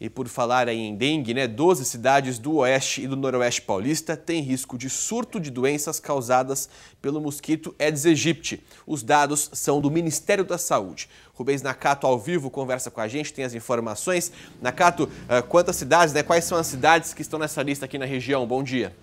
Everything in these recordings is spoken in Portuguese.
E por falar em dengue, né, 12 cidades do oeste e do noroeste paulista têm risco de surto de doenças causadas pelo mosquito Aedes aegypti. Os dados são do Ministério da Saúde. Rubens Nakato, ao vivo, conversa com a gente, tem as informações. Nakato, eh, quantas cidades, né, quais são as cidades que estão nessa lista aqui na região? Bom dia.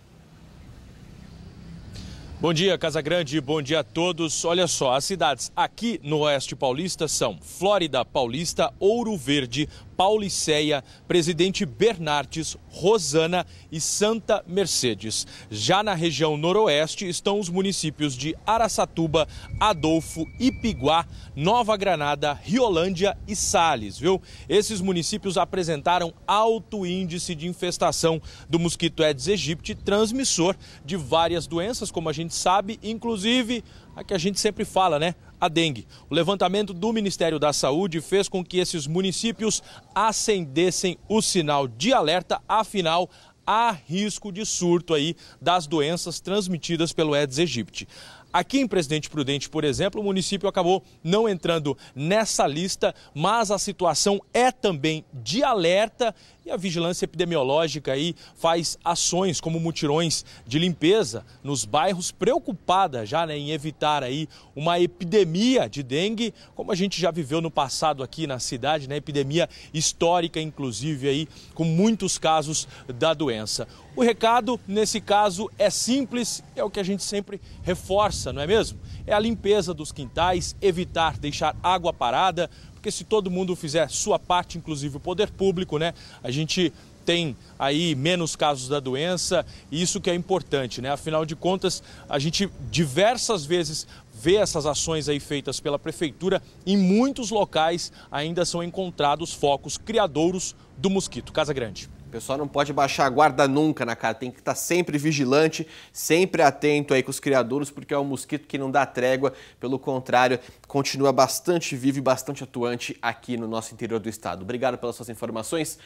Bom dia, Casa Grande, bom dia a todos. Olha só, as cidades aqui no Oeste Paulista são Flórida Paulista, Ouro Verde, Pauliceia, Presidente Bernardes, Rosana e Santa Mercedes. Já na região noroeste estão os municípios de Araçatuba, Adolfo, Ipiguá, Nova Granada, Riolândia e Sales, viu? Esses municípios apresentaram alto índice de infestação do mosquito Aedes aegypti, transmissor de várias doenças, como a gente gente sabe, inclusive a que a gente sempre fala, né? A dengue. O levantamento do Ministério da Saúde fez com que esses municípios acendessem o sinal de alerta, afinal, há risco de surto aí das doenças transmitidas pelo Aedes aegypti. Aqui em Presidente Prudente, por exemplo, o município acabou não entrando nessa lista, mas a situação é também de alerta e a vigilância epidemiológica aí faz ações como mutirões de limpeza nos bairros, preocupada já né, em evitar aí uma epidemia de dengue, como a gente já viveu no passado aqui na cidade, né, epidemia histórica inclusive aí com muitos casos da doença. O recado, nesse caso, é simples, é o que a gente sempre reforça, não é mesmo? É a limpeza dos quintais, evitar deixar água parada, porque se todo mundo fizer sua parte, inclusive o poder público, né, a gente tem aí menos casos da doença, e isso que é importante, né? Afinal de contas, a gente diversas vezes vê essas ações aí feitas pela prefeitura, em muitos locais ainda são encontrados focos criadouros do mosquito Casa Grande. O pessoal não pode baixar a guarda nunca, na cara? Tem que estar tá sempre vigilante, sempre atento aí com os criadouros, porque é um mosquito que não dá trégua. Pelo contrário, continua bastante vivo e bastante atuante aqui no nosso interior do estado. Obrigado pelas suas informações.